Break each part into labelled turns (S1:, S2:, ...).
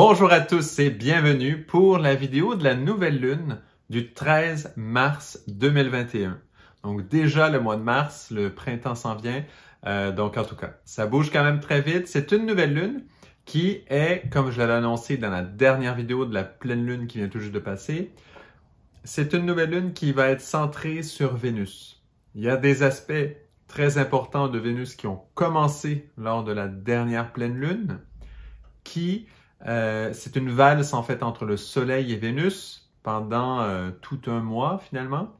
S1: Bonjour à tous et bienvenue pour la vidéo de la nouvelle lune du 13 mars 2021. Donc déjà le mois de mars, le printemps s'en vient. Euh, donc en tout cas, ça bouge quand même très vite. C'est une nouvelle lune qui est, comme je l'avais annoncé dans la dernière vidéo de la pleine lune qui vient tout juste de passer, c'est une nouvelle lune qui va être centrée sur Vénus. Il y a des aspects très importants de Vénus qui ont commencé lors de la dernière pleine lune qui euh, c'est une valse en fait entre le Soleil et Vénus pendant euh, tout un mois finalement.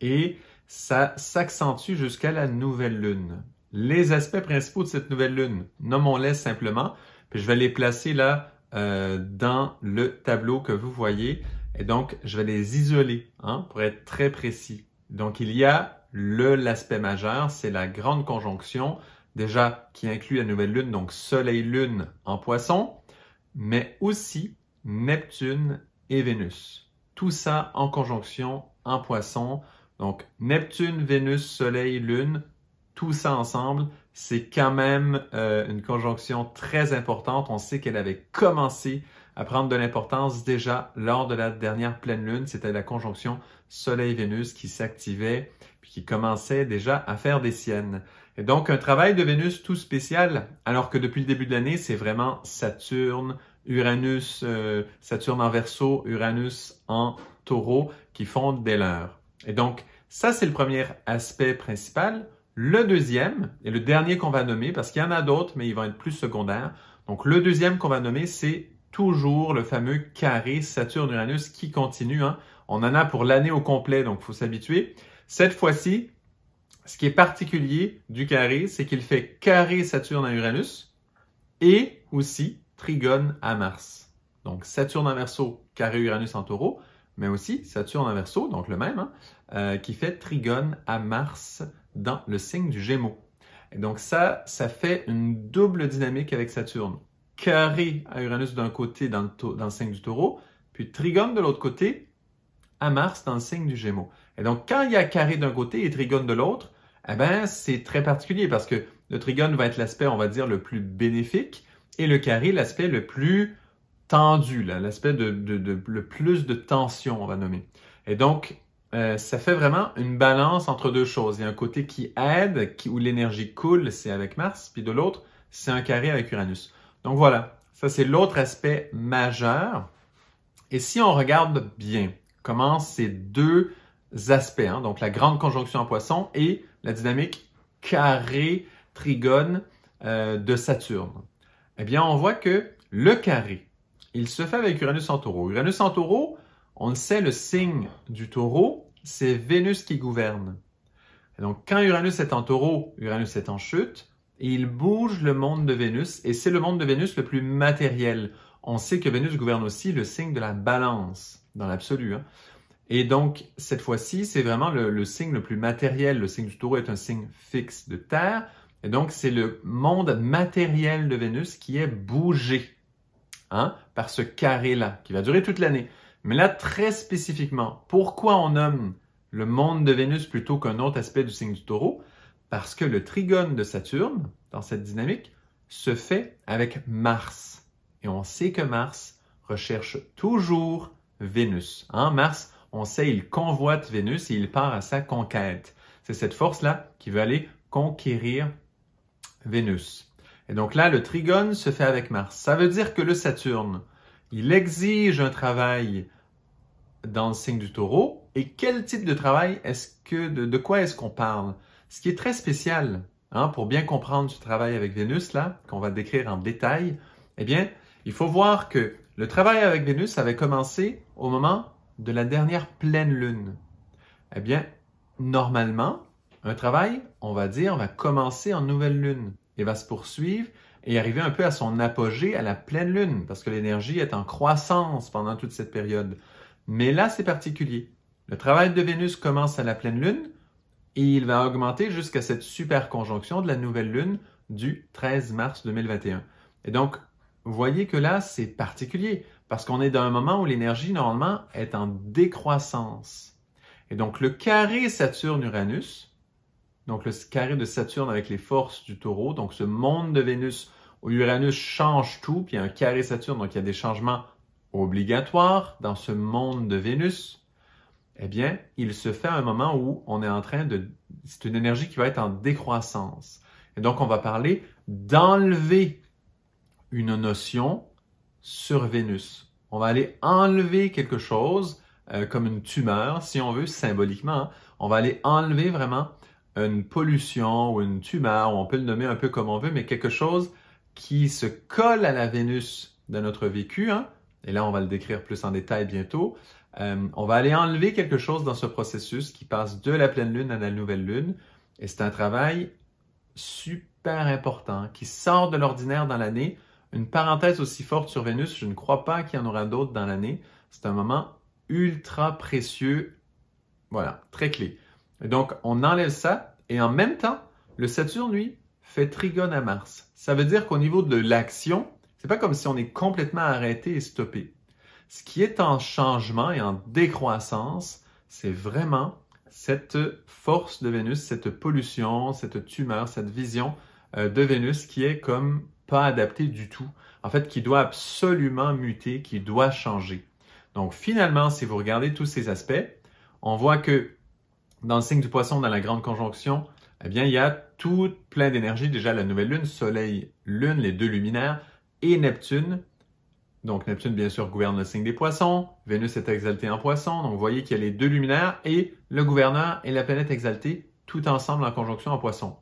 S1: Et ça s'accentue jusqu'à la nouvelle lune. Les aspects principaux de cette nouvelle lune, nommons-les simplement, puis je vais les placer là euh, dans le tableau que vous voyez. Et donc, je vais les isoler hein, pour être très précis. Donc, il y a le l'aspect majeur, c'est la grande conjonction, déjà qui inclut la nouvelle lune, donc Soleil-Lune en poisson mais aussi Neptune et Vénus. Tout ça en conjonction en poisson. Donc Neptune, Vénus, Soleil, Lune, tout ça ensemble, c'est quand même euh, une conjonction très importante. On sait qu'elle avait commencé à prendre de l'importance déjà lors de la dernière pleine lune. C'était la conjonction Soleil-Vénus qui s'activait puis qui commençait déjà à faire des siennes. Et donc, un travail de Vénus tout spécial, alors que depuis le début de l'année, c'est vraiment Saturne, Uranus, euh, Saturne en verso, Uranus en taureau qui font des leurs. Et donc, ça, c'est le premier aspect principal. Le deuxième, et le dernier qu'on va nommer, parce qu'il y en a d'autres, mais ils vont être plus secondaires. Donc, le deuxième qu'on va nommer, c'est toujours le fameux carré Saturne-Uranus qui continue. Hein. On en a pour l'année au complet, donc il faut s'habituer. Cette fois-ci, ce qui est particulier du carré, c'est qu'il fait carré Saturne à Uranus et aussi trigone à Mars. Donc Saturne en verso, carré Uranus en taureau, mais aussi Saturne en verso, donc le même, hein, euh, qui fait trigone à Mars dans le signe du Gémeaux. Et donc ça, ça fait une double dynamique avec Saturne. Carré à Uranus d'un côté dans le, dans le signe du taureau, puis trigone de l'autre côté à Mars dans le signe du Gémeaux. Et donc, quand il y a carré d'un côté et trigone de l'autre, eh ben, c'est très particulier parce que le trigone va être l'aspect, on va dire, le plus bénéfique et le carré, l'aspect le plus tendu, l'aspect de, le plus de tension, on va nommer. Et donc, euh, ça fait vraiment une balance entre deux choses. Il y a un côté qui aide, où l'énergie coule, c'est avec Mars, puis de l'autre, c'est un carré avec Uranus. Donc voilà, ça c'est l'autre aspect majeur. Et si on regarde bien comment ces deux aspects. Hein. donc la grande conjonction en poisson et la dynamique carré trigone euh, de Saturne. Eh bien, on voit que le carré, il se fait avec Uranus en taureau. Uranus en taureau, on sait, le signe du taureau, c'est Vénus qui gouverne. donc, quand Uranus est en taureau, Uranus est en chute, et il bouge le monde de Vénus, et c'est le monde de Vénus le plus matériel. On sait que Vénus gouverne aussi le signe de la balance, dans l'absolu. Hein. Et donc, cette fois-ci, c'est vraiment le, signe le plus matériel. Le signe du taureau est un signe fixe de Terre. Et donc, c'est le monde matériel de Vénus qui est bougé hein, par ce carré-là, qui va durer toute l'année. Mais là, très spécifiquement, pourquoi on nomme le monde de Vénus plutôt qu'un autre aspect du signe du taureau? Parce que le trigone de Saturne, dans cette dynamique, se fait avec Mars. Et on sait que Mars recherche toujours Vénus. Hein. Mars, on sait, il convoite Vénus et il part à sa conquête. C'est cette force-là qui veut aller conquérir Vénus. Et donc là, le trigone se fait avec Mars. Ça veut dire que le Saturne, il exige un travail dans le signe du taureau. Et quel type de travail est-ce que, de, quoi est-ce qu'on parle? Ce qui est très spécial, hein, pour bien comprendre ce travail avec Vénus, là, qu'on va décrire en détail, eh bien, il faut voir que le travail avec Vénus avait commencé au moment de la dernière pleine lune? Eh bien, normalement, un travail, on va dire, va commencer en nouvelle lune et va se poursuivre et arriver un peu à son apogée à la pleine lune, parce que l'énergie est en croissance pendant toute cette période. Mais là, c'est particulier. Le travail de Vénus commence à la pleine lune et il va augmenter jusqu'à cette super conjonction de la nouvelle lune du 13 mars 2021. Et donc, vous voyez que là, c'est particulier. Parce qu'on est dans un moment où l'énergie, normalement, est en décroissance. Et donc, le carré Saturne-Uranus, donc le carré de Saturne avec les forces du taureau, donc ce monde de Vénus où Uranus change tout, puis il y a un carré Saturne, donc il y a des changements obligatoires dans ce monde de Vénus, eh bien, il se fait à un moment où on est en train de... C'est une énergie qui va être en décroissance. Et donc, on va parler d'enlever une notion sur Vénus. On va aller enlever quelque chose, euh, comme une tumeur, si on veut, symboliquement. On va aller enlever vraiment une pollution ou une tumeur, on peut le nommer un peu comme on veut, mais quelque chose qui se colle à la Vénus de notre vécu. Hein. Et là, on va le décrire plus en détail bientôt. Euh, on va aller enlever quelque chose dans ce processus qui passe de la pleine lune à la nouvelle lune. Et c'est un travail super important qui sort de l'ordinaire dans l'année une parenthèse aussi forte sur Vénus, je ne crois pas qu'il y en aura d'autres dans l'année. C'est un moment ultra précieux. Voilà, très clé. Et donc, on enlève ça et en même temps, le Saturne, lui, fait trigone à Mars. Ça veut dire qu'au niveau de l'action, c'est pas comme si on est complètement arrêté et stoppé. Ce qui est en changement et en décroissance, c'est vraiment cette force de Vénus, cette pollution, cette tumeur, cette vision euh, de Vénus qui est comme pas adapté du tout. En fait, qui doit absolument muter, qui doit changer. Donc finalement, si vous regardez tous ces aspects, on voit que dans le signe du poisson, dans la grande conjonction, eh bien, il y a tout plein d'énergie. Déjà, la nouvelle lune, soleil, lune, les deux luminaires et Neptune. Donc, Neptune, bien sûr, gouverne le signe des poissons. Vénus est exaltée en poisson. Donc, vous voyez qu'il y a les deux luminaires et le gouverneur et la planète exaltée, tout ensemble en conjonction en poisson.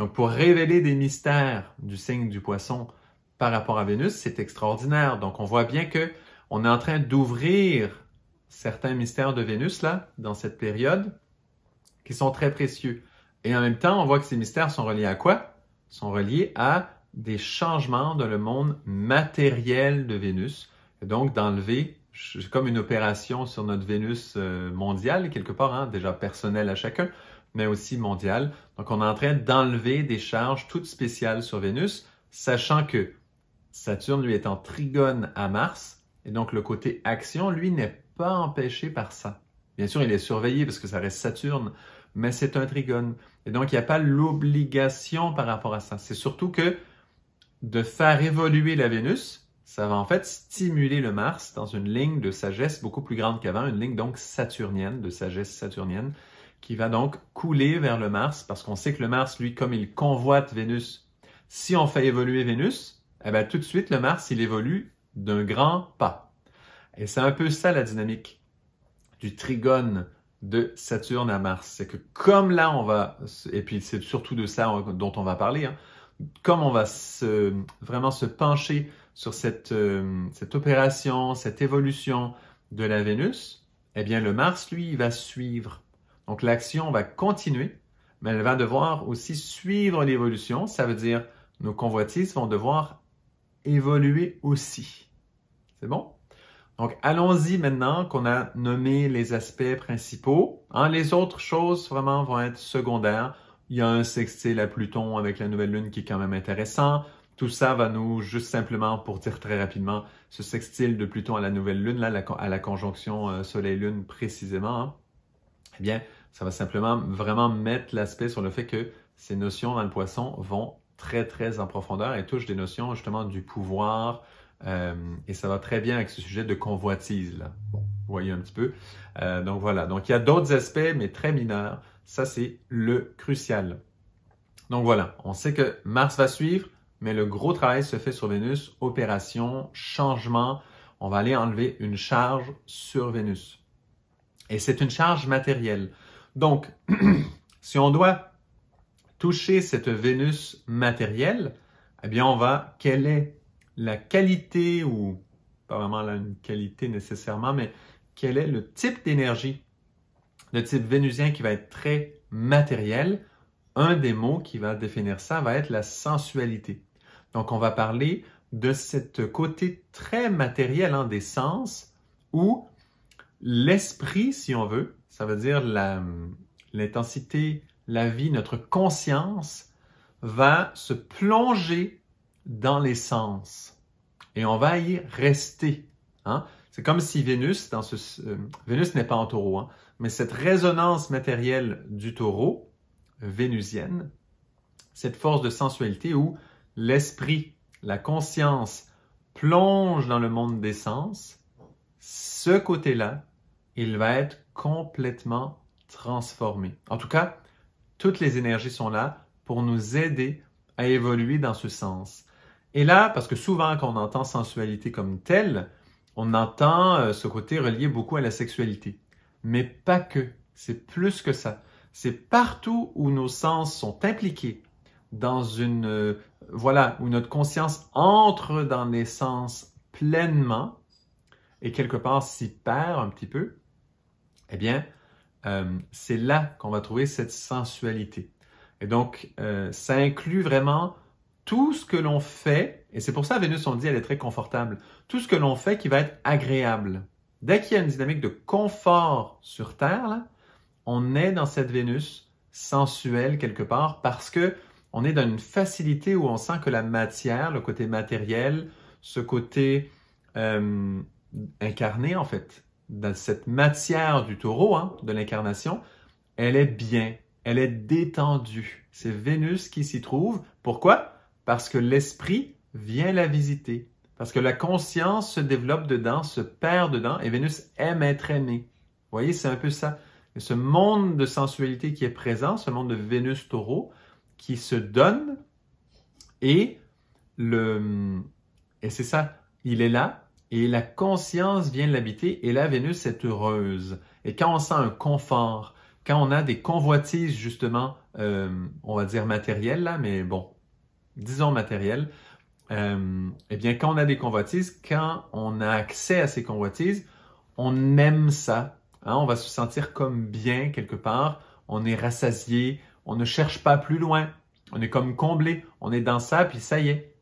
S1: Donc, pour révéler des mystères du signe du poisson par rapport à Vénus, c'est extraordinaire. Donc, on voit bien que on est en train d'ouvrir certains mystères de Vénus, là, dans cette période, qui sont très précieux. Et en même temps, on voit que ces mystères sont reliés à quoi? Ils sont reliés à des changements dans le monde matériel de Vénus. donc, d'enlever, comme une opération sur notre Vénus euh, mondiale, quelque part, hein, déjà personnelle à chacun, mais aussi mondiale. Donc, on est en train d'enlever des charges toutes spéciales sur Vénus, sachant que Saturne, lui, est en trigone à Mars, et donc le côté action, lui, n'est pas empêché par ça. Bien sûr, il est surveillé parce que ça reste Saturne, mais c'est un trigone. Et donc, il n'y a pas l'obligation par rapport à ça. C'est surtout que de faire évoluer la Vénus, ça va en fait stimuler le Mars dans une ligne de sagesse beaucoup plus grande qu'avant, une ligne donc saturnienne, de sagesse saturnienne qui va donc couler vers le Mars, parce qu'on sait que le Mars, lui, comme il convoite Vénus, si on fait évoluer Vénus, eh bien, tout de suite, le Mars, il évolue d'un grand pas. Et c'est un peu ça la dynamique du trigone de Saturne à Mars. C'est que comme là, on va, et puis c'est surtout de ça dont on va parler, hein, comme on va se, vraiment se pencher sur cette, euh, cette opération, cette évolution de la Vénus, eh bien le Mars, lui, il va suivre. Donc l'action va continuer, mais elle va devoir aussi suivre l'évolution. Ça veut dire nos convoitises vont devoir évoluer aussi. C'est bon? Donc allons-y maintenant qu'on a nommé les aspects principaux. Hein, les autres choses vraiment vont être secondaires. Il y a un sextile à Pluton avec la nouvelle lune qui est quand même intéressant. Tout ça va nous, juste simplement pour dire très rapidement, ce sextile de Pluton à la nouvelle lune, là, à la conjonction euh, Soleil-Lune précisément, hein. eh bien, ça va simplement vraiment mettre l'aspect sur le fait que ces notions dans le poisson vont très, très en profondeur et touchent des notions justement du pouvoir. Euh, et ça va très bien avec ce sujet de convoitise. Là. Bon, vous voyez un petit peu. Euh, donc voilà. Donc il y a d'autres aspects, mais très mineurs. Ça, c'est le crucial. Donc voilà, on sait que Mars va suivre, mais le gros travail se fait sur Vénus, opération, changement. On va aller enlever une charge sur Vénus. Et c'est une charge matérielle. Donc, si on doit toucher cette Vénus matérielle, eh bien, on va, quelle est la qualité, ou pas vraiment la qualité nécessairement, mais quel est le type d'énergie le type vénusien qui va être très matériel, un des mots qui va définir ça va être la sensualité. Donc, on va parler de ce côté très matériel en hein, des sens où l'esprit, si on veut, ça veut dire l'intensité, la, vie, notre conscience va se plonger dans les sens et on va y rester. Hein. C'est comme si Vénus, dans ce, euh, Vénus n'est pas en taureau, hein, mais cette résonance matérielle du taureau, vénusienne, cette force de sensualité où l'esprit, la conscience plonge dans le monde des sens, ce côté-là il va être complètement transformé. En tout cas, toutes les énergies sont là pour nous aider à évoluer dans ce sens. Et là, parce que souvent quand on entend sensualité comme telle, on entend euh, ce côté relié beaucoup à la sexualité. Mais pas que, c'est plus que ça. C'est partout où nos sens sont impliqués dans une euh, voilà, où notre conscience entre dans les sens pleinement et quelque part s'y perd un petit peu, eh bien, euh, c'est là qu'on va trouver cette sensualité. Et donc, euh, ça inclut vraiment tout ce que l'on fait, et c'est pour ça Vénus, on dit, elle est très confortable, tout ce que l'on fait qui va être agréable. Dès qu'il y a une dynamique de confort sur Terre, là, on est dans cette Vénus sensuelle quelque part parce que on est dans une facilité où on sent que la matière, le côté matériel, ce côté euh, incarné en fait, dans cette matière du taureau, hein, de l'incarnation, elle est bien, elle est détendue. C'est Vénus qui s'y trouve. Pourquoi? Parce que l'esprit vient la visiter. Parce que la conscience se développe dedans, se perd dedans, et Vénus aime être aimée. Vous voyez, c'est un peu ça. ce monde de sensualité qui est présent, ce monde de Vénus taureau, qui se donne, et, le, et c'est ça, il est là, et la conscience vient l'habiter et la Vénus est heureuse. Et quand on sent un confort, quand on a des convoitises justement, euh, on va dire matérielles là, mais bon, disons matérielles, euh, eh bien quand on a des convoitises, quand on a accès à ces convoitises, on aime ça. Hein. On va se sentir comme bien quelque part, on est rassasié, on ne cherche pas plus loin, on est comme comblé, on est dans ça, puis ça y est,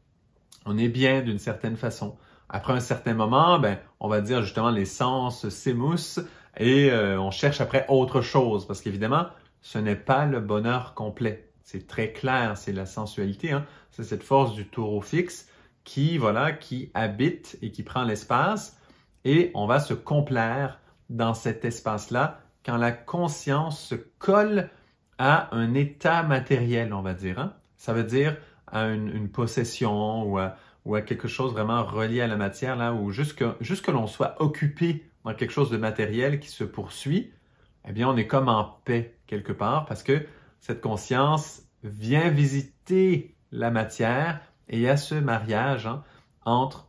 S1: on est bien d'une certaine façon. Après un certain moment, ben, on va dire justement les sens s'émoussent et euh, on cherche après autre chose parce qu'évidemment, ce n'est pas le bonheur complet. C'est très clair, c'est la sensualité, hein. c'est cette force du taureau fixe qui, voilà, qui habite et qui prend l'espace et on va se complaire dans cet espace-là quand la conscience se colle à un état matériel, on va dire. Hein. Ça veut dire à une, une possession ou à, ou à quelque chose vraiment relié à la matière, là, ou juste que, l'on soit occupé dans quelque chose de matériel qui se poursuit, eh bien, on est comme en paix quelque part parce que cette conscience vient visiter la matière et il y a ce mariage hein, entre,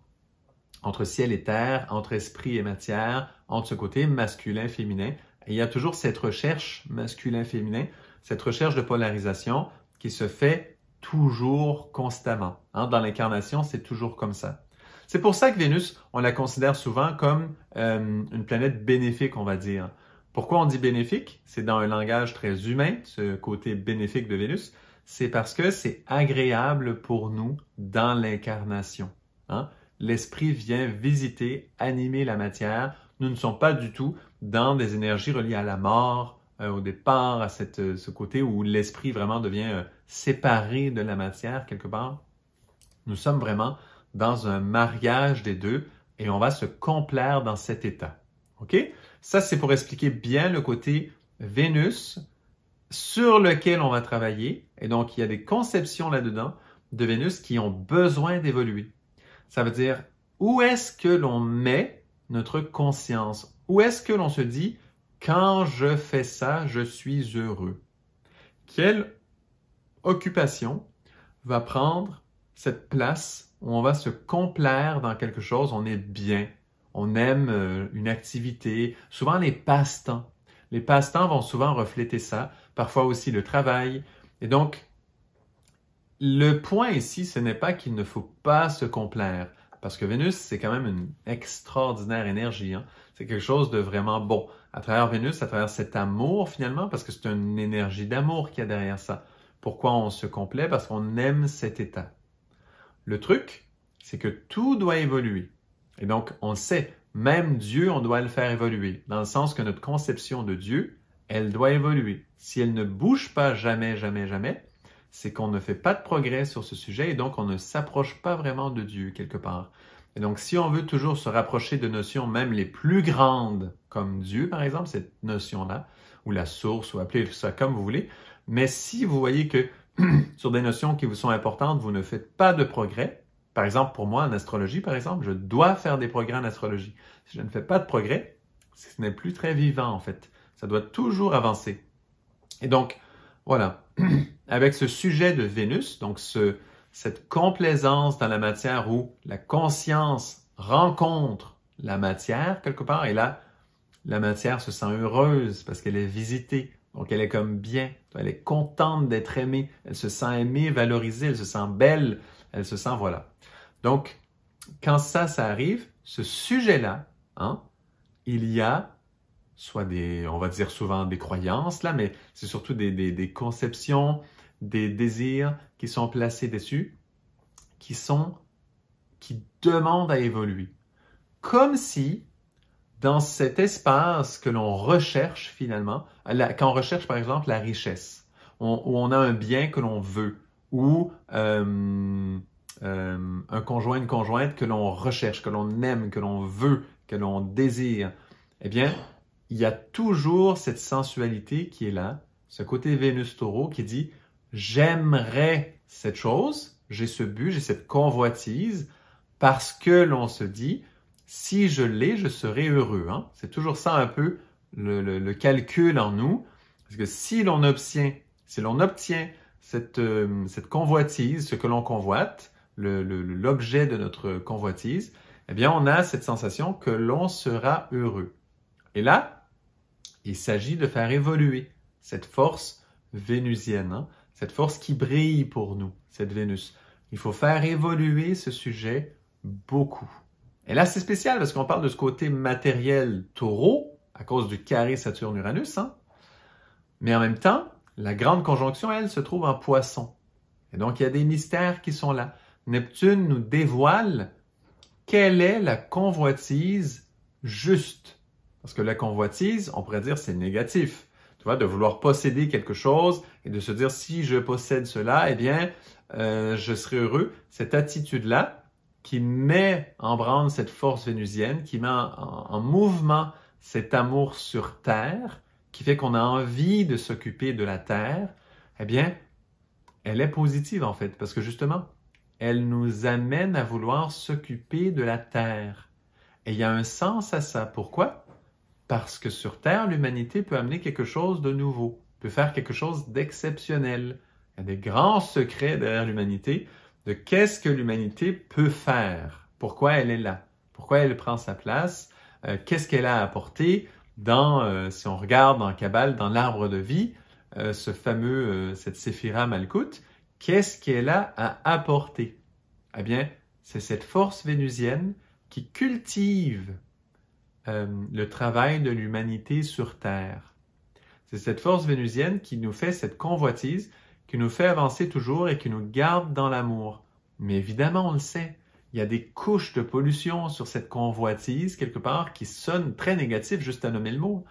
S1: entre ciel et terre, entre esprit et matière, entre ce côté masculin-féminin. Et il y a toujours cette recherche masculin-féminin, cette recherche de polarisation qui se fait toujours constamment. Hein, dans l'incarnation, c'est toujours comme ça. C'est pour ça que Vénus, on la considère souvent comme euh, une planète bénéfique, on va dire. Pourquoi on dit bénéfique C'est dans un langage très humain, ce côté bénéfique de Vénus. C'est parce que c'est agréable pour nous dans l'incarnation. Hein? L'esprit vient visiter, animer la matière. Nous ne sommes pas du tout dans des énergies reliées à la mort, euh, au départ, à euh, ce côté où l'esprit vraiment devient séparés de la matière quelque part. Nous sommes vraiment dans un mariage des deux et on va se complaire dans cet état. OK? Ça, c'est pour expliquer bien le côté Vénus sur lequel on va travailler. Et donc, il y a des conceptions là-dedans de Vénus qui ont besoin d'évoluer. Ça veut dire où est-ce que l'on met notre conscience? Où est-ce que l'on se dit quand je fais ça, je suis heureux? Quelle occupation va prendre cette place où on va se complaire dans quelque chose, on est bien, on aime euh, une activité, souvent les passe-temps. Les passe-temps vont souvent refléter ça, parfois aussi le travail. Et donc, le point ici, ce n'est pas qu'il ne faut pas se complaire, parce que Vénus, c'est quand même une extraordinaire énergie. Hein. C'est quelque chose de vraiment bon. À travers Vénus, à travers cet amour finalement, parce que c'est une énergie d'amour qu'il y a derrière ça. Pourquoi on se complaît Parce qu'on aime cet état. Le truc, c'est que tout doit évoluer. Et donc, on sait, même Dieu, on doit le faire évoluer, dans le sens que notre conception de Dieu, elle doit évoluer. Si elle ne bouge pas jamais, jamais, jamais, c'est qu'on ne fait pas de progrès sur ce sujet et donc on ne s'approche pas vraiment de Dieu quelque part. Et donc, si on veut toujours se rapprocher de notions même les plus grandes, comme Dieu par exemple, cette notion-là, ou la source, ou appelez ça comme vous voulez, mais si vous voyez que sur des notions qui vous sont importantes, vous ne faites pas de progrès, par exemple, pour moi, en astrologie, par exemple, je dois faire des progrès en astrologie. Si je ne fais pas de progrès, ce n'est plus très vivant, en fait. Ça doit toujours avancer. Et donc, voilà, avec ce sujet de Vénus, donc cette complaisance dans la matière où la conscience rencontre la matière quelque part, et là, la matière se sent heureuse parce qu'elle est visitée donc elle est comme bien, elle est contente d'être aimée, elle se sent aimée, valorisée, elle se sent belle, elle se sent voilà. Donc quand ça, ça arrive, ce sujet-là, hein, il y a soit des, on va dire souvent des croyances là, mais c'est surtout des, des, des conceptions, des désirs qui sont placés dessus, qui sont, qui demandent à évoluer. Comme si dans cet espace que l'on recherche finalement, quand on recherche par exemple la richesse, où on a un bien que l'on veut, ou euh, euh, un conjoint, une conjointe que l'on recherche, que l'on aime, que l'on veut, que l'on désire, eh bien, il y a toujours cette sensualité qui est là, ce côté Vénus taureau qui dit j'aimerais cette chose, j'ai ce but, j'ai cette convoitise, parce que l'on se dit si je l'ai, je serai heureux. Hein? C'est toujours ça un peu le, calcul en nous. Parce que si l'on obtient, si l'on obtient cette, euh, cette, convoitise, ce que l'on convoite, l'objet de notre convoitise, eh bien, on a cette sensation que l'on sera heureux. Et là, il s'agit de faire évoluer cette force vénusienne, hein. cette force qui brille pour nous, cette Vénus. Il faut faire évoluer ce sujet beaucoup. Et là, c'est spécial parce qu'on parle de ce côté matériel taureau à cause du carré Saturne-Uranus. Hein? Mais en même temps, la grande conjonction, elle, se trouve en poisson. Et donc, il y a des mystères qui sont là. Neptune nous dévoile quelle est la convoitise juste. Parce que la convoitise, on pourrait dire, c'est négatif. Tu vois, de vouloir posséder quelque chose et de se dire, si je possède cela, eh bien, euh, je serai heureux. Cette attitude-là, qui met en branle cette force vénusienne, qui met en, mouvement cet amour sur Terre, qui fait qu'on a envie de s'occuper de la Terre, eh bien, elle est positive en fait, parce que justement, elle nous amène à vouloir s'occuper de la Terre. Et il y a un sens à ça. Pourquoi? Parce que sur Terre, l'humanité peut amener quelque chose de nouveau, peut faire quelque chose d'exceptionnel. Il y a des grands secrets derrière l'humanité de qu'est-ce que l'humanité peut faire, pourquoi elle est là, pourquoi elle prend sa place, euh, qu'est-ce qu'elle a apporté dans, euh, si on regarde dans Kabbal, dans l'arbre de vie, euh, ce fameux, cette séphira Malkout, qu'est-ce qu'elle a à apporter Eh bien, c'est cette force vénusienne qui cultive le travail de l'humanité sur Terre. C'est cette force vénusienne qui nous fait cette convoitise, qui nous fait avancer toujours et qui nous garde dans l'amour. Mais évidemment, on le sait, il y a des couches de pollution sur cette convoitise, quelque part, qui sonne très négatives, juste à nommer le mot.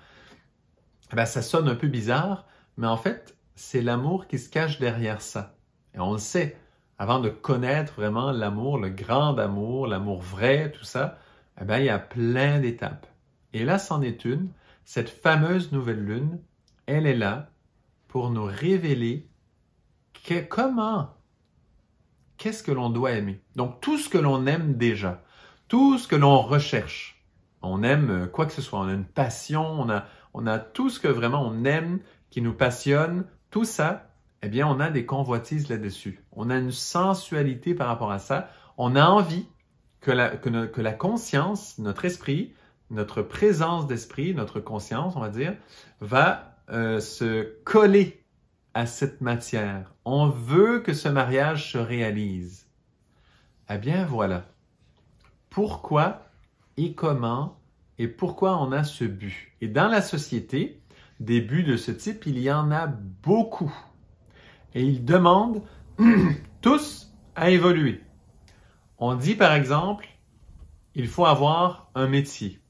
S1: Eh bien, ça sonne un peu bizarre, mais en fait, c'est l'amour qui se cache derrière ça. Et on le sait, avant de connaître vraiment l'amour, le grand amour, l'amour vrai, tout ça, eh bien, il y a plein d'étapes. Et là, c'en est une. Cette fameuse nouvelle lune, elle est là pour nous révéler comment, qu'est-ce que l'on doit aimer. Donc tout ce que l'on aime déjà, tout ce que l'on recherche, on aime euh, quoi que ce soit, on a une passion, on a, on a tout ce que vraiment on aime, qui nous passionne, tout ça, eh bien on a des convoitises là-dessus. On a une sensualité par rapport à ça. On a envie que la, que, la conscience, notre esprit, notre présence d'esprit, notre conscience, on va dire, va euh, se coller à cette matière. On veut que ce mariage se réalise. Eh bien voilà. Pourquoi et comment et pourquoi on a ce but. Et dans la société, des buts de ce type, il y en a beaucoup. Et ils demandent tous à évoluer. On dit par exemple, il faut avoir un métier.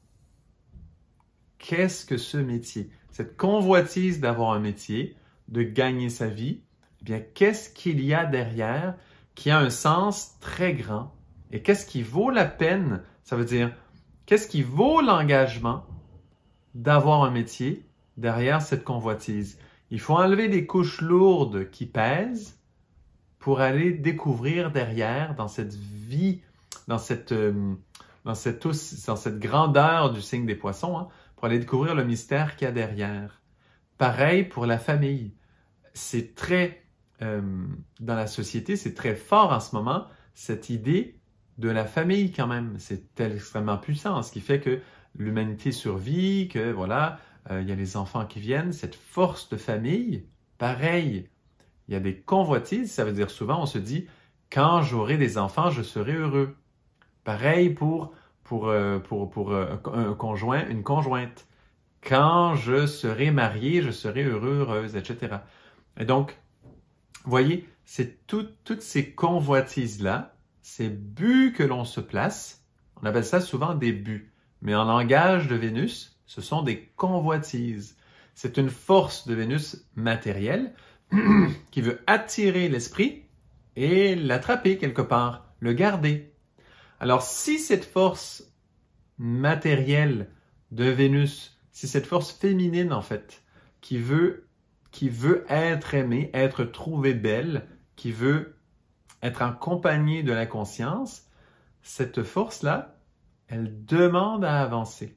S1: Qu'est-ce que ce métier? Cette convoitise d'avoir un métier, de gagner sa vie, eh bien, qu'est-ce qu'il y a derrière qui a un sens très grand et qu'est-ce qui vaut la peine, ça veut dire qu'est-ce qui vaut l'engagement d'avoir un métier derrière cette convoitise. Il faut enlever des couches lourdes qui pèsent pour aller découvrir derrière dans cette vie, dans cette, euh, dans cette, dans cette grandeur du signe des poissons, hein, pour aller découvrir le mystère qu'il y a derrière. Pareil pour la famille. C'est très, euh, dans la société, c'est très fort en ce moment, cette idée de la famille quand même. C'est extrêmement puissant, ce qui fait que l'humanité survit, que voilà, euh, il y a les enfants qui viennent, cette force de famille, pareil. Il y a des convoitises, ça veut dire souvent, on se dit, quand j'aurai des enfants, je serai heureux. Pareil pour, pour, euh, pour, pour, pour un conjoint, une conjointe. Quand je serai marié, je serai heureuse, etc. Et donc, voyez, c'est toutes ces convoitises-là, ces buts que l'on se place, on appelle ça souvent des buts. Mais en langage de Vénus, ce sont des convoitises. C'est une force de Vénus matérielle qui veut attirer l'esprit et l'attraper quelque part, le garder. Alors si cette force matérielle de Vénus c'est cette force féminine, en fait, qui veut, qui veut être aimée, être trouvée belle, qui veut être en compagnie de la conscience. Cette force-là, elle demande à avancer,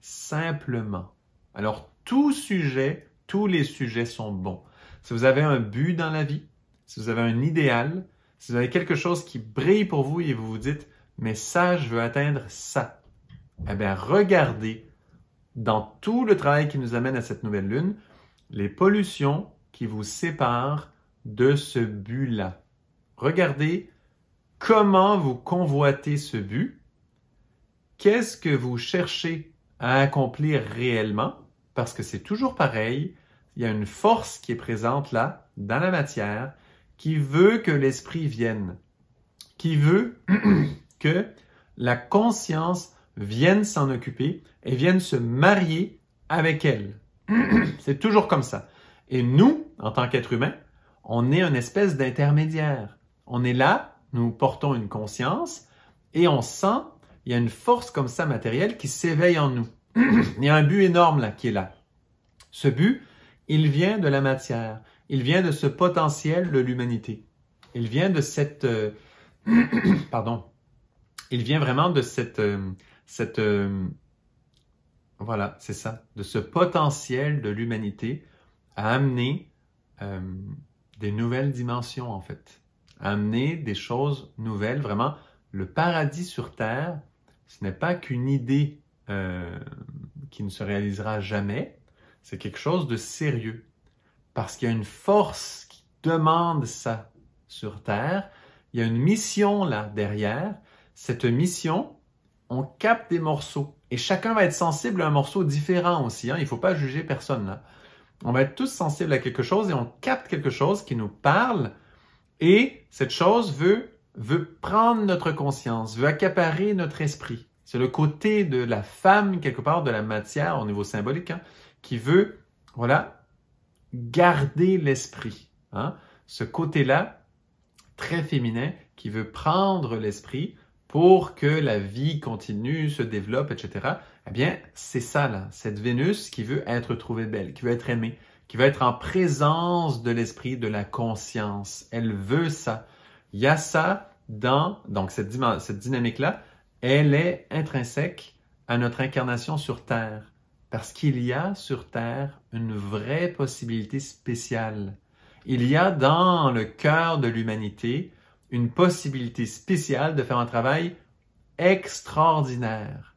S1: simplement. Alors, tout sujet, tous les sujets sont bons. Si vous avez un but dans la vie, si vous avez un idéal, si vous avez quelque chose qui brille pour vous et vous vous dites, mais ça, je veux atteindre ça, eh bien, regardez dans tout le travail qui nous amène à cette nouvelle lune, les pollutions qui vous séparent de ce but-là. Regardez comment vous convoitez ce but, qu'est-ce que vous cherchez à accomplir réellement, parce que c'est toujours pareil, il y a une force qui est présente là, dans la matière, qui veut que l'esprit vienne, qui veut que la conscience viennent s'en occuper et viennent se marier avec elle. C'est toujours comme ça. Et nous, en tant qu'êtres humains, on est une espèce d'intermédiaire. On est là, nous portons une conscience et on sent, il y a une force comme ça matérielle qui s'éveille en nous. il y a un but énorme là qui est là. Ce but, il vient de la matière, il vient de ce potentiel de l'humanité. Il vient de cette euh, pardon, il vient vraiment de cette euh, cette... Euh, voilà, c'est ça, de ce potentiel de l'humanité à amener euh, des nouvelles dimensions, en fait, à amener des choses nouvelles. Vraiment, le paradis sur Terre, ce n'est pas qu'une idée euh, qui ne se réalisera jamais, c'est quelque chose de sérieux, parce qu'il y a une force qui demande ça sur Terre, il y a une mission là derrière, cette mission, on capte des morceaux. Et chacun va être sensible à un morceau différent aussi. Hein. Il ne faut pas juger personne On va être tous sensibles à quelque chose et on capte quelque chose qui nous parle. Et cette chose veut, veut prendre notre conscience, veut accaparer notre esprit. C'est le côté de la femme, quelque part, de la matière au niveau symbolique, hein, qui veut, voilà, garder l'esprit. Hein? Ce côté-là, très féminin, qui veut prendre l'esprit pour que la vie continue, se développe, etc. Eh bien, c'est ça, là, cette Vénus qui veut être trouvée belle, qui veut être aimée, qui veut être en présence de l'esprit, de la conscience. Elle veut ça. Il y a ça dans, donc cette, cette dynamique-là, elle est intrinsèque à notre incarnation sur Terre. Parce qu'il y a sur Terre une vraie possibilité spéciale. Il y a dans le cœur de l'humanité une possibilité spéciale de faire un travail extraordinaire.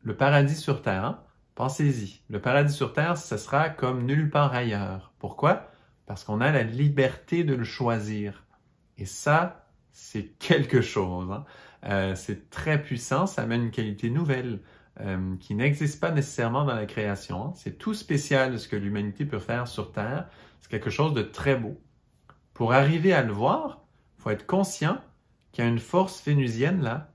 S1: Le paradis sur Terre, pensez-y. Le paradis sur Terre, ce sera comme nulle part ailleurs. Pourquoi? Parce qu'on a la liberté de le choisir. Et ça, c'est quelque chose. Hein. Euh, c'est très puissant, ça amène une qualité nouvelle euh, qui n'existe pas nécessairement dans la création. Hein. C'est tout spécial ce que l'humanité peut faire sur Terre. C'est quelque chose de très beau. Pour arriver à le voir, faut être conscient qu'il y a une force vénusienne là,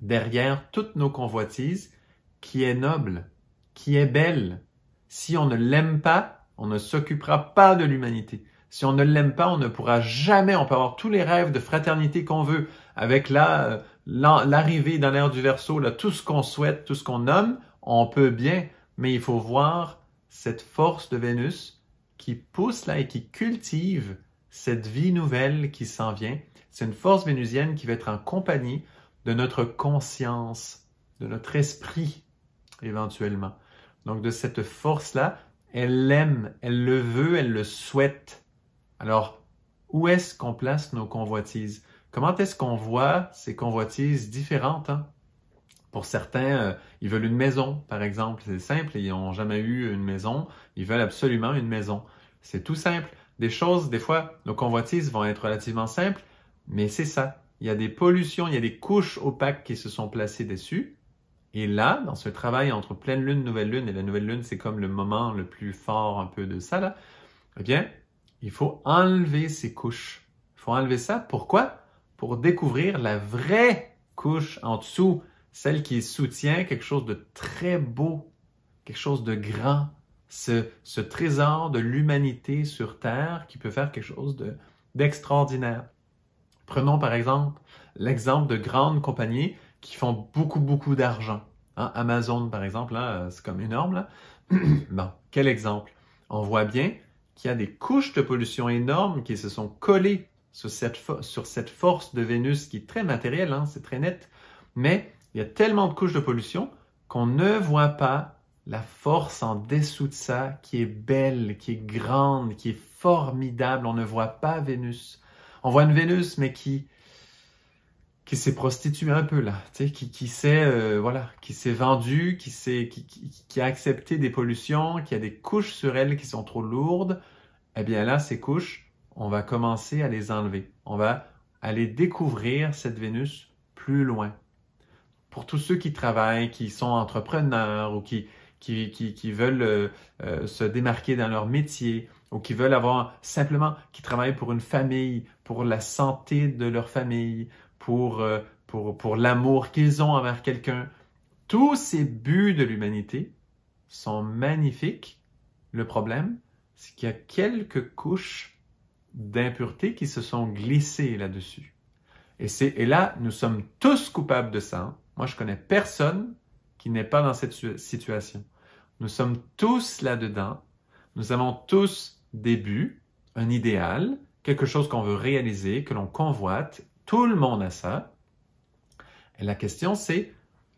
S1: derrière toutes nos convoitises, qui est noble, qui est belle. Si on ne l'aime pas, on ne s'occupera pas de l'humanité. Si on ne l'aime pas, on ne pourra jamais, on peut avoir tous les rêves de fraternité qu'on veut, avec la euh, l'arrivée dans l'ère du verso, là, tout ce qu'on souhaite, tout ce qu'on nomme, on peut bien, mais il faut voir cette force de Vénus qui pousse là et qui cultive cette vie nouvelle qui s'en vient, c'est une force vénusienne qui va être en compagnie de notre conscience, de notre esprit éventuellement. Donc de cette force-là, elle l'aime, elle le veut, elle le souhaite. Alors, où est-ce qu'on place nos convoitises? Comment est-ce qu'on voit ces convoitises différentes? Hein? Pour certains, euh, ils veulent une maison, par exemple. C'est simple, ils n'ont jamais eu une maison. Ils veulent absolument une maison. C'est tout simple. Des choses, des fois, nos convoitises vont être relativement simples, mais c'est ça. Il y a des pollutions, il y a des couches opaques qui se sont placées dessus. Et là, dans ce travail entre pleine lune, nouvelle lune, et la nouvelle lune, c'est comme le moment le plus fort un peu de ça, là, eh bien, il faut enlever ces couches. Il faut enlever ça. Pourquoi? Pour découvrir la vraie couche en dessous, celle qui soutient quelque chose de très beau, quelque chose de grand, ce, trésor de l'humanité sur Terre qui peut faire quelque chose d'extraordinaire. Prenons par exemple l'exemple de grandes compagnies qui font beaucoup, beaucoup d'argent. Hein, Amazon, par exemple, euh, c'est comme énorme. bon, quel exemple? On voit bien qu'il y a des couches de pollution énormes qui se sont collées sur cette, force de Vénus qui est très matérielle, hein, c'est très net. Mais il y a tellement de couches de pollution qu'on ne voit pas la force en dessous de ça qui est belle, qui est grande, qui est formidable. On ne voit pas Vénus. On voit une Vénus, mais qui, qui s'est prostituée un peu là, qui, qui s'est euh, voilà, qui s'est vendue, qui, s'est, qui, qui, a accepté des pollutions, qui a des couches sur elle qui sont trop lourdes. Eh bien là, ces couches, on va commencer à les enlever. On va aller découvrir cette Vénus plus loin. Pour tous ceux qui travaillent, qui sont entrepreneurs ou qui, qui, veulent euh, euh, se démarquer dans leur métier ou qui veulent avoir simplement, qui travaillent pour une famille, pour la santé de leur famille, pour, euh, pour, l'amour qu'ils ont envers quelqu'un. Tous ces buts de l'humanité sont magnifiques. Le problème, c'est qu'il y a quelques couches d'impureté qui se sont glissées là-dessus. Et, et là, nous sommes tous coupables de ça. Moi, je connais personne n'est pas dans cette situation. Nous sommes tous là-dedans. Nous avons tous des buts, un idéal, quelque chose qu'on veut réaliser, que l'on convoite. Tout le monde a ça. Et la question, c'est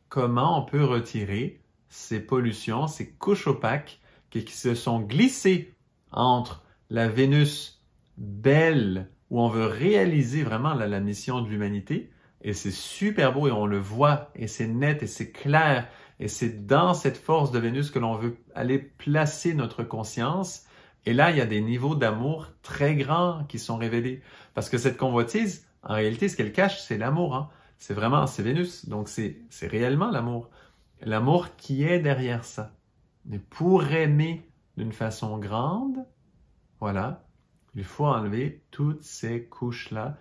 S1: comment on peut retirer ces pollutions, ces couches opaques qui, se sont glissées entre la Vénus belle, où on veut réaliser vraiment la mission de l'humanité, et c'est super beau et on le voit et c'est net et c'est clair. Et c'est dans cette force de Vénus que l'on veut aller placer notre conscience. Et là, il y a des niveaux d'amour très grands qui sont révélés. Parce que cette convoitise, en réalité, ce qu'elle cache, c'est l'amour. Hein. C'est vraiment, c'est Vénus. Donc, c'est réellement l'amour. L'amour qui est derrière ça. Mais pour aimer d'une façon grande, voilà, il faut enlever toutes ces couches-là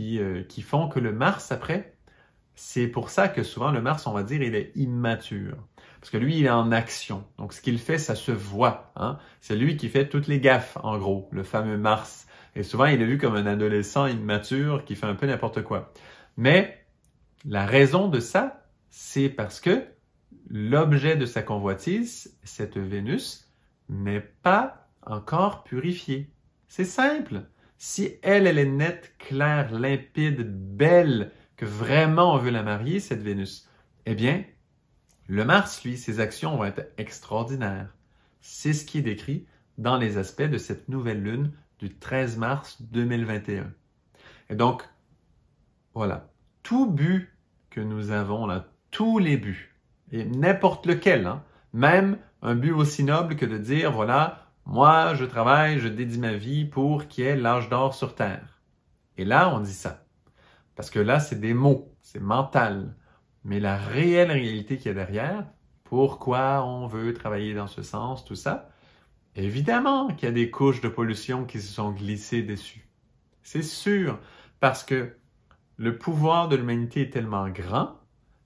S1: euh, qui, font que le Mars, après, c'est pour ça que souvent le Mars, on va dire, il est immature. Parce que lui, il est en action. Donc, ce qu'il fait, ça se voit. Hein? C'est lui qui fait toutes les gaffes, en gros, le fameux Mars. Et souvent, il est vu comme un adolescent immature qui fait un peu n'importe quoi. Mais la raison de ça, c'est parce que l'objet de sa convoitise, cette Vénus, n'est pas encore purifiée. C'est simple. Si elle, elle est nette, claire, limpide, belle, que vraiment on veut la marier, cette Vénus, eh bien, le Mars, lui, ses actions vont être extraordinaires. C'est ce qui est décrit dans les aspects de cette nouvelle lune du 13 mars 2021. Et donc, voilà, tout but que nous avons là, tous les buts, et n'importe lequel, hein, même un but aussi noble que de dire, voilà, moi, je travaille, je dédie ma vie pour qu'il y ait l'âge d'or sur Terre. Et là, on dit ça. Parce que là, c'est des mots, c'est mental. Mais la réelle réalité qu'il y a derrière, pourquoi on veut travailler dans ce sens, tout ça, évidemment qu'il y a des couches de pollution qui se sont glissées dessus. C'est sûr, parce que le pouvoir de l'humanité est tellement grand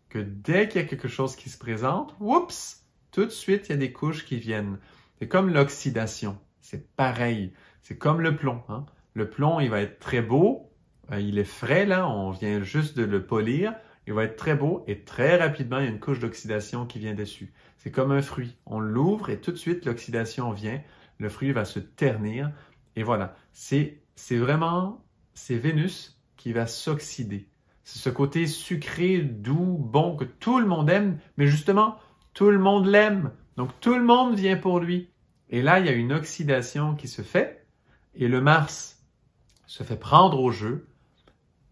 S1: que dès qu'il y a quelque chose qui se présente, oups, tout de suite, il y a des couches qui viennent c'est comme l'oxydation, c'est pareil. C'est comme le plomb. Hein. Le plomb, il va être très beau, euh, il est frais là, on vient juste de le polir. Il va être très beau et très rapidement, il y a une couche d'oxydation qui vient dessus. C'est comme un fruit. On l'ouvre et tout de suite, l'oxydation vient. Le fruit va se ternir. Et voilà, c'est c'est vraiment, c'est Vénus qui va s'oxyder. C'est ce côté sucré, doux, bon que tout le monde aime, mais justement, tout le monde l'aime. Donc tout le monde vient pour lui. Et là, il y a une oxydation qui se fait et le Mars se fait prendre au jeu,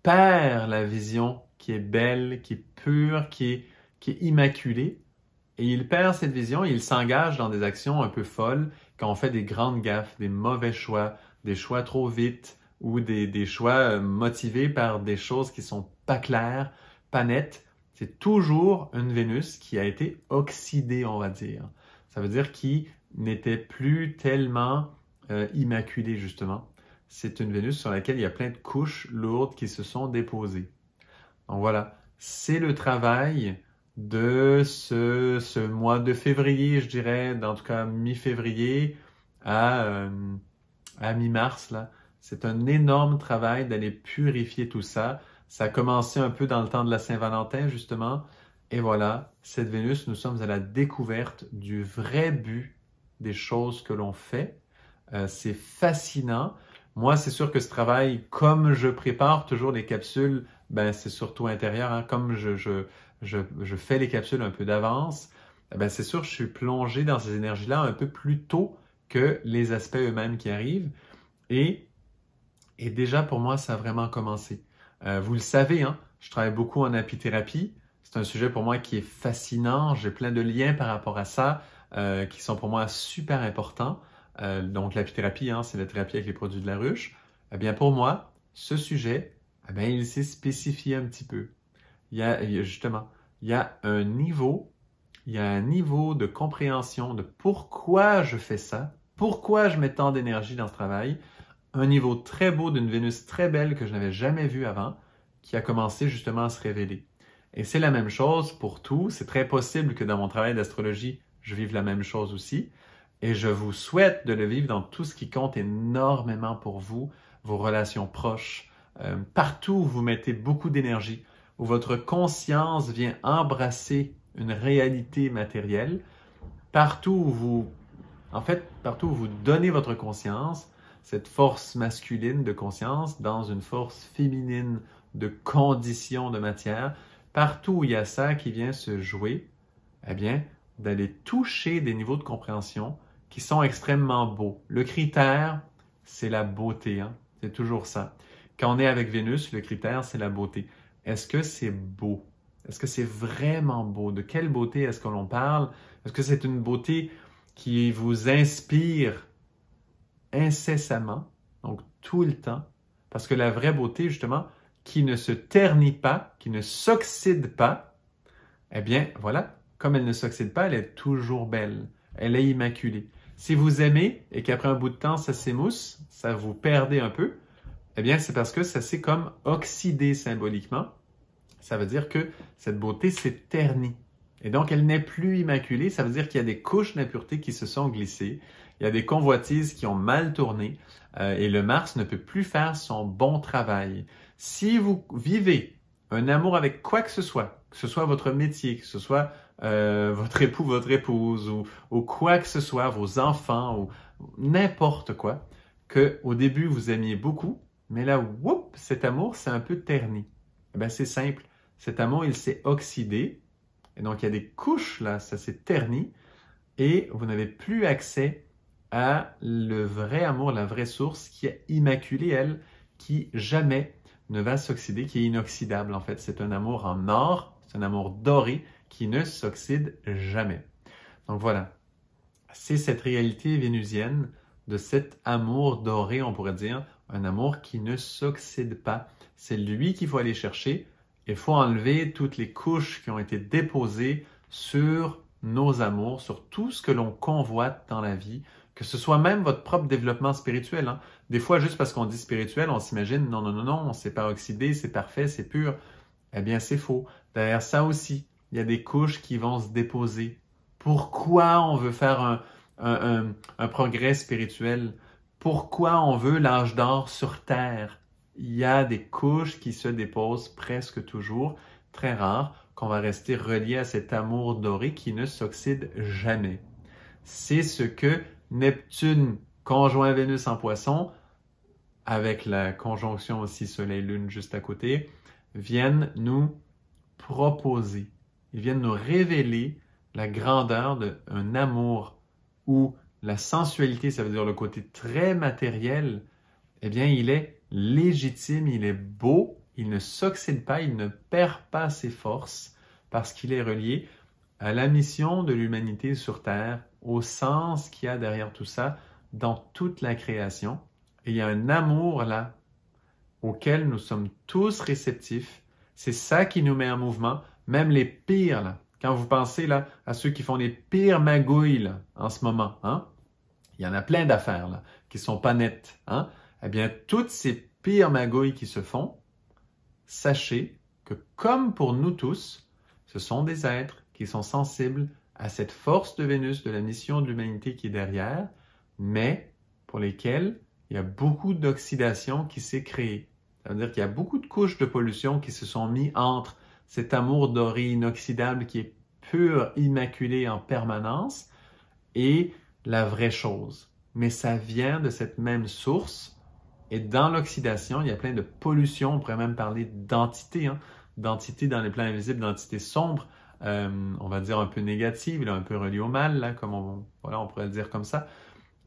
S1: perd la vision qui est belle, qui est pure, qui est, immaculée. Et il perd cette vision et il s'engage dans des actions un peu folles quand on fait des grandes gaffes, des mauvais choix, des choix trop vite ou des, choix euh, motivés par des choses qui sont pas claires, pas nettes. C'est toujours une Vénus qui a été oxydée, on va dire. Ça veut dire qui n'était plus tellement euh, immaculée, justement. C'est une Vénus sur laquelle il y a plein de couches lourdes qui se sont déposées. Donc voilà, c'est le travail de ce, ce, mois de février, je dirais, en tout cas mi-février à, euh, à mi-mars. là. C'est un énorme travail d'aller purifier tout ça. Ça a commencé un peu dans le temps de la Saint-Valentin, justement. Et voilà, cette Vénus, nous sommes à la découverte du vrai but des choses que l'on fait. Euh, c'est fascinant. Moi, c'est sûr que ce travail, comme je prépare toujours les capsules, ben, c'est surtout intérieur. Hein. comme je, fais les capsules un peu d'avance, eh ben, c'est sûr, que je suis plongé dans ces énergies-là un peu plus tôt que les aspects eux-mêmes qui arrivent. Et, déjà, pour moi, ça a vraiment commencé. Euh, vous le savez, hein, je travaille beaucoup en apithérapie. C'est un sujet pour moi qui est fascinant. J'ai plein de liens par rapport à ça. Euh, qui sont pour moi super importants. Euh, donc l'apithérapie, hein, c'est la thérapie avec les produits de la ruche. Eh bien pour moi, ce sujet, eh bien, il s'est spécifié un petit peu. Il y a justement, il y a un niveau, il y a un niveau de compréhension de pourquoi je fais ça, pourquoi je mets tant d'énergie dans ce travail, un niveau très beau d'une Vénus très belle que je n'avais jamais vue avant, qui a commencé justement à se révéler. Et c'est la même chose pour tout. C'est très possible que dans mon travail d'astrologie, je vive la même chose aussi. Et je vous souhaite de le vivre dans tout ce qui compte énormément pour vous, vos relations proches, euh, partout où vous mettez beaucoup d'énergie, où votre conscience vient embrasser une réalité matérielle, partout où vous, en fait, partout où vous donnez votre conscience, cette force masculine de conscience dans une force féminine de condition de matière, partout où il y a ça qui vient se jouer, eh bien, d'aller toucher des niveaux de compréhension qui sont extrêmement beaux. Le critère, c'est la beauté. Hein. C'est toujours ça. Quand on est avec Vénus, le critère, c'est la beauté. Est-ce que c'est beau? Est-ce que c'est vraiment beau? De quelle beauté est-ce que l'on parle? Est-ce que c'est une beauté qui vous inspire incessamment, donc tout le temps? Parce que la vraie beauté, justement, qui ne se ternit pas, qui ne s'oxyde pas, eh bien, voilà, comme elle ne s'oxyde pas, elle est toujours belle. Elle est immaculée. Si vous aimez et qu'après un bout de temps, ça s'émousse, ça vous perdez un peu, eh bien, c'est parce que ça s'est comme oxydé symboliquement. Ça veut dire que cette beauté s'est ternie. Et donc, elle n'est plus immaculée. Ça veut dire qu'il y a des couches d'impureté qui se sont glissées. Il y a des convoitises qui ont mal tourné. Euh, et le Mars ne peut plus faire son bon travail. Si vous vivez un amour avec quoi que ce soit, que ce soit votre métier, que ce soit euh, votre époux, votre épouse, ou, quoi que ce soit, vos enfants, ou, n'importe quoi, que au début vous aimiez beaucoup, mais là, whoop, cet amour c'est un peu terni. Eh ben, c'est simple, cet amour il s'est oxydé, et donc il y a des couches là, ça s'est terni, et vous n'avez plus accès à le vrai amour, la vraie source qui est immaculée, elle, qui jamais ne va s'oxyder, qui est inoxydable en fait. C'est un amour en or, c'est un amour doré qui ne s'oxyde jamais. Donc voilà, c'est cette réalité vénusienne de cet amour doré, on pourrait dire, un amour qui ne s'oxyde pas. C'est lui qu'il faut aller chercher. Il faut enlever toutes les couches qui ont été déposées sur nos amours, sur tout ce que l'on convoite dans la vie, que ce soit même votre propre développement spirituel. Hein. Des fois, juste parce qu'on dit spirituel, on s'imagine non, non, non, non, c'est pas oxydé, c'est parfait, c'est pur. Eh bien, c'est faux. Derrière ça aussi, il y a des couches qui vont se déposer. Pourquoi on veut faire un, progrès spirituel? Pourquoi on veut l'âge d'or sur Terre? Il y a des couches qui se déposent presque toujours, très rare, qu'on va rester relié à cet amour doré qui ne s'oxyde jamais. C'est ce que Neptune, conjoint Vénus en poisson, avec la conjonction aussi Soleil-Lune juste à côté, viennent nous proposer. Ils viennent nous révéler la grandeur d'un amour où la sensualité, ça veut dire le côté très matériel, eh bien, il est légitime, il est beau, il ne s'oxyde pas, il ne perd pas ses forces parce qu'il est relié à la mission de l'humanité sur Terre, au sens qu'il y a derrière tout ça dans toute la création. il y a un amour là auquel nous sommes tous réceptifs. C'est ça qui nous met en mouvement même les pires, quand vous pensez là, à ceux qui font les pires magouilles en ce moment, hein? il y en a plein d'affaires qui ne sont pas nettes. Hein. Eh bien, toutes ces pires magouilles qui se font, sachez que comme pour nous tous, ce sont des êtres qui sont sensibles à cette force de Vénus, de la mission de l'humanité qui est derrière, mais pour lesquels il y a beaucoup d'oxydation qui s'est créée. Ça veut dire qu'il y a beaucoup de couches de pollution qui se sont mises entre cet amour doré inoxydable qui est pur, immaculé en permanence, est la vraie chose. Mais ça vient de cette même source. Et dans l'oxydation, il y a plein de pollution. On pourrait même parler d'entité, hein, d'entité dans les plans invisibles, d'entité sombre, euh, on va dire un peu négative, un peu reliée au mal, là, comme on, voilà, on pourrait le dire comme ça.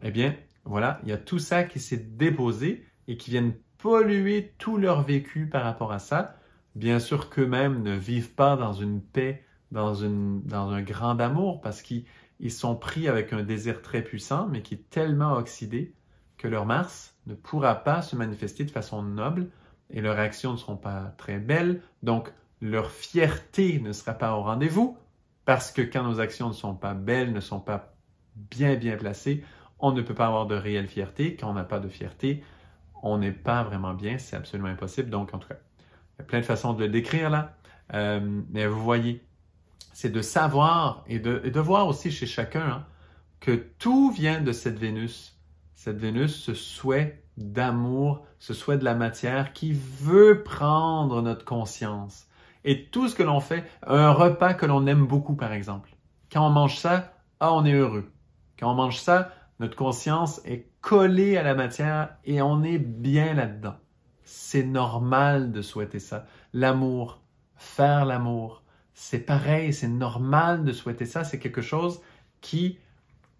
S1: Eh bien, voilà, il y a tout ça qui s'est déposé et qui viennent polluer tout leur vécu par rapport à ça bien sûr qu'eux-mêmes ne vivent pas dans une paix, dans, une, dans un grand amour, parce qu'ils sont pris avec un désir très puissant, mais qui est tellement oxydé que leur Mars ne pourra pas se manifester de façon noble et leurs actions ne seront pas très belles, donc leur fierté ne sera pas au rendez-vous, parce que quand nos actions ne sont pas belles, ne sont pas bien bien placées, on ne peut pas avoir de réelle fierté. Quand on n'a pas de fierté, on n'est pas vraiment bien, c'est absolument impossible. Donc, en tout cas, il y a plein de façons de le décrire là. Euh, mais vous voyez, c'est de savoir et de, voir aussi chez chacun hein, que tout vient de cette Vénus. Cette Vénus, ce souhait d'amour, ce souhait de la matière qui veut prendre notre conscience. Et tout ce que l'on fait, un repas que l'on aime beaucoup par exemple. Quand on mange ça, ah, on est heureux. Quand on mange ça, notre conscience est collée à la matière et on est bien là-dedans c'est normal de souhaiter ça. L'amour, faire l'amour, c'est pareil, c'est normal de souhaiter ça. C'est quelque chose qui,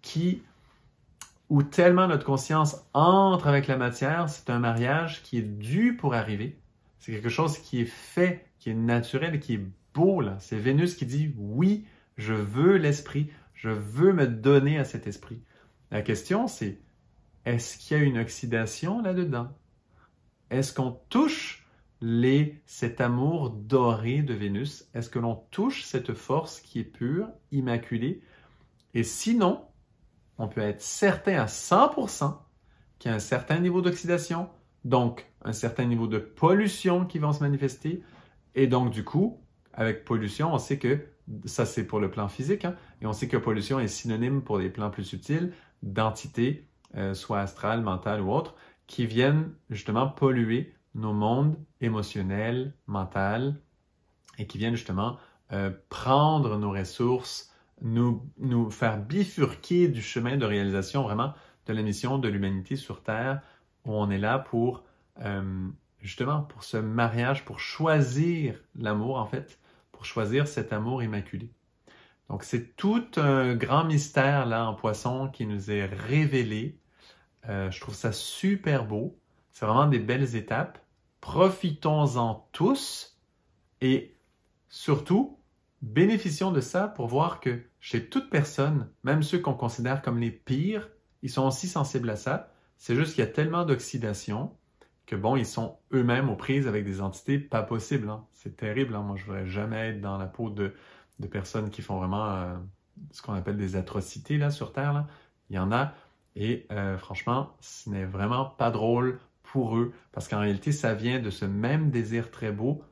S1: qui, où tellement notre conscience entre avec la matière, c'est un mariage qui est dû pour arriver. C'est quelque chose qui est fait, qui est naturel, qui est beau. C'est Vénus qui dit oui, je veux l'esprit, je veux me donner à cet esprit. La question, c'est est-ce qu'il y a une oxydation là-dedans? Est-ce qu'on touche les, cet amour doré de Vénus? Est-ce que l'on touche cette force qui est pure, immaculée? Et sinon, on peut être certain à 100% qu'il y a un certain niveau d'oxydation, donc un certain niveau de pollution qui va se manifester. Et donc, du coup, avec pollution, on sait que, ça c'est pour le plan physique, hein, et on sait que pollution est synonyme pour les plans plus subtils d'entités, euh, soit astrales, mentales ou autres qui viennent justement polluer nos mondes émotionnels, mentaux, et qui viennent justement euh, prendre nos ressources, nous, faire bifurquer du chemin de réalisation vraiment de la mission de l'humanité sur Terre, où on est là pour euh, justement pour ce mariage, pour choisir l'amour en fait, pour choisir cet amour immaculé. Donc c'est tout un grand mystère là en poisson qui nous est révélé euh, je trouve ça super beau. C'est vraiment des belles étapes. Profitons-en tous et surtout, bénéficions de ça pour voir que chez toute personne, même ceux qu'on considère comme les pires, ils sont aussi sensibles à ça. C'est juste qu'il y a tellement d'oxydation que bon, ils sont eux-mêmes aux prises avec des entités pas possibles. Hein. C'est terrible. Hein. Moi, je voudrais jamais être dans la peau de, personnes qui font vraiment euh, ce qu'on appelle des atrocités là sur Terre. Il y en a et euh, franchement, ce n'est vraiment pas drôle pour eux parce qu'en réalité, ça vient de ce même désir très beau,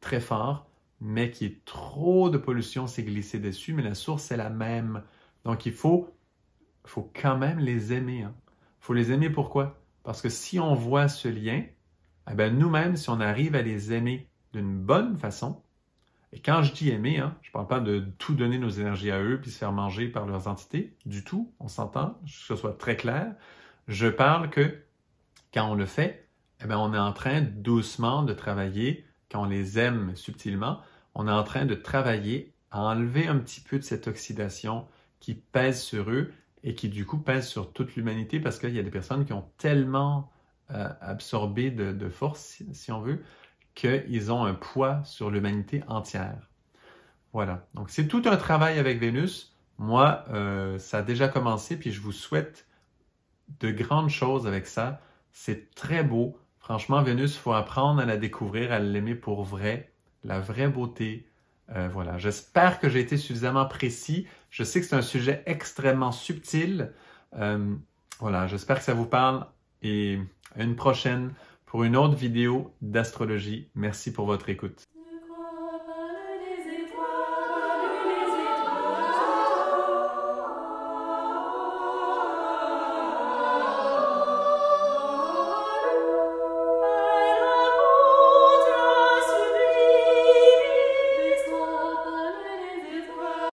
S1: très fort, mais qui est trop de pollution s'est glissé dessus, mais la source est la même. Donc il faut, quand même les aimer. Il hein. faut les aimer pourquoi? Parce que si on voit ce lien, eh ben, nous-mêmes, si on arrive à les aimer d'une bonne façon, et quand je dis aimer, hein, je ne parle pas de tout donner nos énergies à eux puis se faire manger par leurs entités, du tout, on s'entend, que ce soit très clair. Je parle que quand on le fait, eh bien, on est en train doucement de travailler, quand on les aime subtilement, on est en train de travailler à enlever un petit peu de cette oxydation qui pèse sur eux et qui du coup pèse sur toute l'humanité parce qu'il y a des personnes qui ont tellement euh, absorbé de, force, si on veut, qu'ils ont un poids sur l'humanité entière. Voilà. Donc, c'est tout un travail avec Vénus. Moi, euh, ça a déjà commencé, puis je vous souhaite de grandes choses avec ça. C'est très beau. Franchement, Vénus, il faut apprendre à la découvrir, à l'aimer pour vrai, la vraie beauté. Euh, voilà, j'espère que j'ai été suffisamment précis. Je sais que c'est un sujet extrêmement subtil. Euh, voilà, j'espère que ça vous parle et à une prochaine pour une autre vidéo d'astrologie. Merci pour votre écoute.